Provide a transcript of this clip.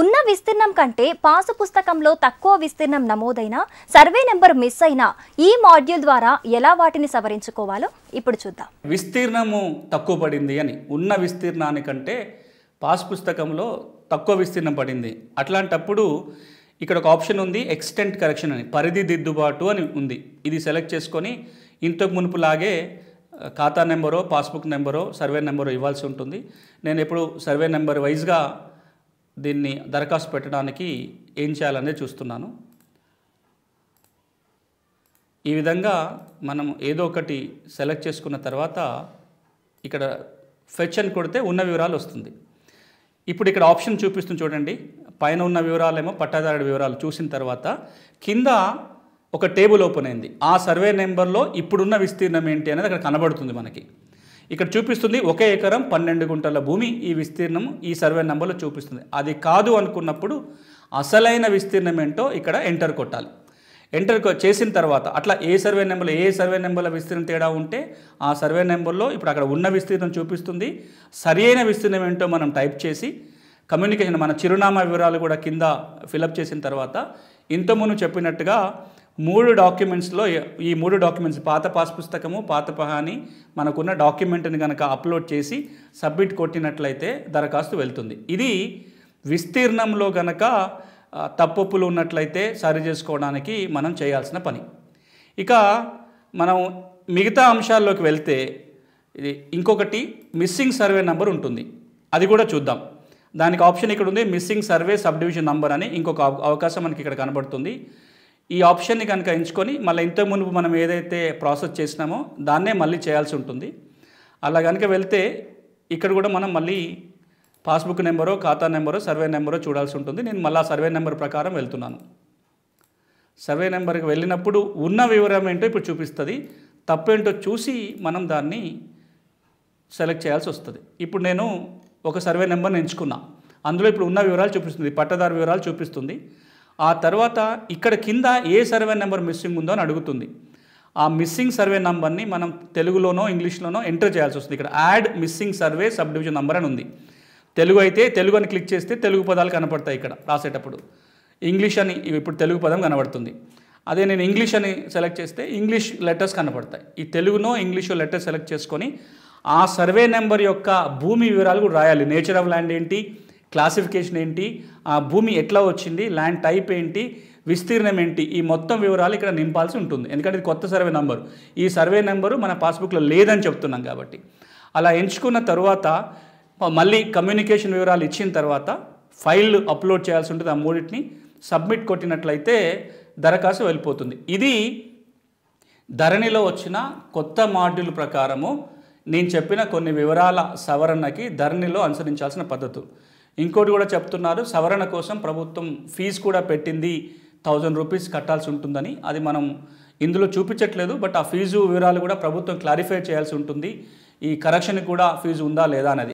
ఉన్న విస్తీర్ణం కంటే పాసు పుస్తకంలో తక్కువ విస్తీర్ణం నమోదైన సర్వే నెంబర్ మిస్ అయిన ఈ మాడ్యూల్ ద్వారా ఎలా వాటిని సవరించుకోవాలో ఇప్పుడు చూద్దాం విస్తీర్ణము తక్కువ పడింది అని ఉన్న విస్తీర్ణాన్ని కంటే పాస్ పుస్తకంలో తక్కువ విస్తీర్ణం పడింది అట్లాంటప్పుడు ఇక్కడ ఒక ఆప్షన్ ఉంది ఎక్స్టెంట్ కరెక్షన్ అని పరిధి దిద్దుబాటు అని ఉంది ఇది సెలెక్ట్ చేసుకొని ఇంతకు మునుపులాగే ఖాతా నెంబరో పాస్బుక్ నెంబరో సర్వే నెంబరో ఇవ్వాల్సి ఉంటుంది నేను ఎప్పుడు సర్వే నెంబర్ వైజ్గా దీన్ని దరఖాస్తు పెట్టడానికి ఏం చేయాలనే చూస్తున్నాను ఈ విధంగా మనం ఏదో ఒకటి సెలెక్ట్ చేసుకున్న తర్వాత ఇక్కడ ఫెచ్ అని కొడితే ఉన్న వివరాలు వస్తుంది ఇప్పుడు ఇక్కడ ఆప్షన్ చూపిస్తుంది చూడండి పైన ఉన్న వివరాలేమో పట్టాదారుడి వివరాలు చూసిన తర్వాత కింద ఒక టేబుల్ ఓపెన్ అయింది ఆ సర్వే నెంబర్లో ఇప్పుడున్న విస్తీర్ణం ఏంటి అనేది అక్కడ కనబడుతుంది మనకి ఇక్కడ చూపిస్తుంది ఒకే ఎకరం పన్నెండు గుంటల భూమి ఈ విస్తీర్ణం ఈ సర్వే నెంబర్లో చూపిస్తుంది అది కాదు అనుకున్నప్పుడు అసలైన విస్తీర్ణం ఏంటో ఇక్కడ ఎంటర్ కొట్టాలి ఎంటర్ చేసిన తర్వాత అట్లా ఏ సర్వే నెంబర్లో ఏ సర్వే నెంబర్ల విస్తీర్ణం తేడా ఉంటే ఆ సర్వే నెంబర్లో ఇప్పుడు అక్కడ ఉన్న విస్తీర్ణం చూపిస్తుంది సరియైన విస్తీర్ణం ఏంటో మనం టైప్ చేసి కమ్యూనికేషన్ మన చిరునామా వివరాలు కూడా కింద ఫిలప్ చేసిన తర్వాత ఇంతకుముందు చెప్పినట్టుగా మూడు డాక్యుమెంట్స్లో ఈ మూడు డాక్యుమెంట్స్ పాత పాస్ పుస్తకము పాత పహాని మనకున్న డాక్యుమెంట్ని కనుక అప్లోడ్ చేసి సబ్మిట్ కొట్టినట్లయితే దరఖాస్తు వెళ్తుంది ఇది విస్తీర్ణంలో గనక తప్పులు ఉన్నట్లయితే సరి చేసుకోవడానికి మనం చేయాల్సిన పని ఇక మనం మిగతా అంశాల్లోకి వెళ్తే ఇది ఇంకొకటి మిస్సింగ్ సర్వే నెంబర్ ఉంటుంది అది కూడా చూద్దాం దానికి ఆప్షన్ ఇక్కడ ఉంది missing survey sub division number అని ఇంకొక అవకాశం మనకి ఇక్కడ కనబడుతుంది ఈ ఆప్షన్ని కనుక ఎంచుకొని మళ్ళీ ఇంతకు మునుపు మనం ఏదైతే ప్రాసెస్ చేసినామో దాన్నే మళ్ళీ చేయాల్సి ఉంటుంది అలా కనుక వెళ్తే ఇక్కడ కూడా మనం మళ్ళీ పాస్బుక్ నెంబరో ఖాతా నెంబరో సర్వే నెంబరో చూడాల్సి ఉంటుంది నేను మళ్ళీ సర్వే నెంబర్ ప్రకారం వెళ్తున్నాను సర్వే నెంబర్కి వెళ్ళినప్పుడు ఉన్న వివరం ఏంటో ఇప్పుడు చూపిస్తుంది తప్పేంటో చూసి మనం దాన్ని సెలెక్ట్ చేయాల్సి వస్తుంది ఇప్పుడు నేను ఒక సర్వే నెంబర్ని ఎంచుకున్నా అందులో ఇప్పుడు ఉన్న వివరాలు చూపిస్తుంది పట్టదారు వివరాలు చూపిస్తుంది ఆ తర్వాత ఇక్కడ కింద ఏ సర్వే నెంబర్ మిస్సింగ్ ఉందో అని అడుగుతుంది ఆ మిస్సింగ్ సర్వే నెంబర్ని మనం తెలుగులోనో ఇంగ్లీష్లోనో ఎంటర్ చేయాల్సి వస్తుంది ఇక్కడ add missing survey sub division number అని ఉంది తెలుగు అయితే తెలుగు అని క్లిక్ చేస్తే తెలుగు పదాలు కనపడతాయి ఇక్కడ రాసేటప్పుడు ఇంగ్లీష్ అని ఇప్పుడు తెలుగు పదం కనబడుతుంది అదే నేను ఇంగ్లీష్ అని సెలెక్ట్ చేస్తే ఇంగ్లీష్ లెటర్స్ కనపడతాయి ఈ తెలుగునో ఇంగ్లీషో లెటర్ సెలెక్ట్ చేసుకొని ఆ సర్వే నెంబర్ యొక్క భూమి వివరాలు కూడా రాయాలి నేచర్ ఆఫ్ ల్యాండ్ ఏంటి క్లాసిఫికేషన్ ఏంటి ఆ భూమి ఎట్లా వచ్చింది ల్యాండ్ టైప్ ఏంటి విస్తీర్ణం ఏంటి ఈ మొత్తం వివరాలు ఇక్కడ నింపాల్సి ఉంటుంది ఎందుకంటే ఇది కొత్త సర్వే నెంబర్ ఈ సర్వే నెంబరు మన పాస్బుక్లో లేదని చెప్తున్నాం కాబట్టి అలా ఎంచుకున్న తర్వాత మళ్ళీ కమ్యూనికేషన్ వివరాలు ఇచ్చిన తర్వాత ఫైల్ అప్లోడ్ చేయాల్సి ఉంటుంది ఆ మూడింటిని సబ్మిట్ కొట్టినట్లయితే దరఖాస్తు వెళ్ళిపోతుంది ఇది ధరణిలో వచ్చిన కొత్త మాడ్యూల్ ప్రకారము నేను చెప్పిన కొన్ని వివరాల సవరణకి ధరణిలో అనుసరించాల్సిన పద్ధతులు ఇంకోటి కూడా చెప్తున్నారు సవరణ కోసం ప్రభుత్వం ఫీజు కూడా పెట్టింది థౌజండ్ రూపీస్ కట్టాల్సి ఉంటుందని అది మనం ఇందులో చూపించట్లేదు బట్ ఆ ఫీజు వివరాలు కూడా ప్రభుత్వం క్లారిఫై చేయాల్సి ఉంటుంది ఈ కరెక్షన్ కూడా ఫీజు ఉందా లేదా అనేది